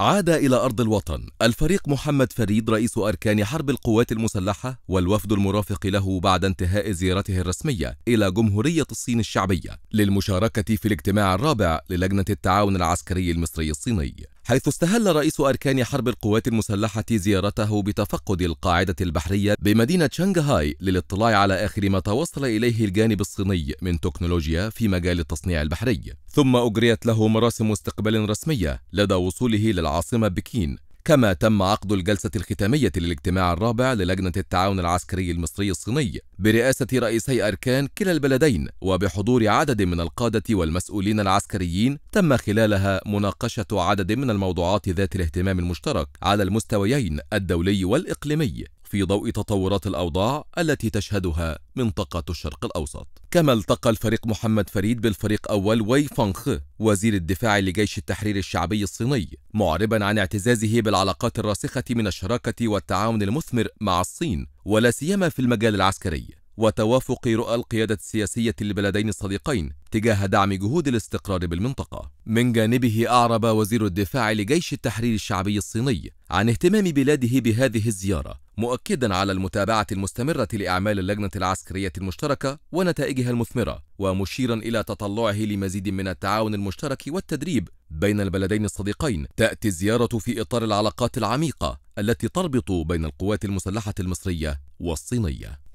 عاد إلى أرض الوطن الفريق محمد فريد رئيس أركان حرب القوات المسلحة والوفد المرافق له بعد انتهاء زيارته الرسمية إلى جمهورية الصين الشعبية للمشاركة في الاجتماع الرابع للجنة التعاون العسكري المصري الصيني حيث استهل رئيس أركان حرب القوات المسلحة زيارته بتفقد القاعدة البحرية بمدينة شنغهاي للاطلاع على آخر ما توصل إليه الجانب الصيني من تكنولوجيا في مجال التصنيع البحري ثم أجريت له مراسم استقبال رسمية لدى وصوله للعاصمة بكين كما تم عقد الجلسة الختامية للاجتماع الرابع للجنة التعاون العسكري المصري الصيني برئاسة رئيسي أركان كلا البلدين وبحضور عدد من القادة والمسؤولين العسكريين تم خلالها مناقشة عدد من الموضوعات ذات الاهتمام المشترك على المستويين الدولي والإقليمي في ضوء تطورات الأوضاع التي تشهدها منطقة الشرق الأوسط كما التقى الفريق محمد فريد بالفريق أول وي فانخ وزير الدفاع لجيش التحرير الشعبي الصيني معربا عن اعتزازه بالعلاقات الراسخة من الشراكة والتعاون المثمر مع الصين ولا سيما في المجال العسكري وتوافق رؤى القيادة السياسية للبلدين الصديقين تجاه دعم جهود الاستقرار بالمنطقة. من جانبه أعرب وزير الدفاع لجيش التحرير الشعبي الصيني عن اهتمام بلاده بهذه الزيارة مؤكدا على المتابعة المستمرة لأعمال اللجنة العسكرية المشتركة ونتائجها المثمرة ومشيرا إلى تطلعه لمزيد من التعاون المشترك والتدريب بين البلدين الصديقين تأتي الزيارة في إطار العلاقات العميقة التي تربط بين القوات المسلحة المصرية والصينية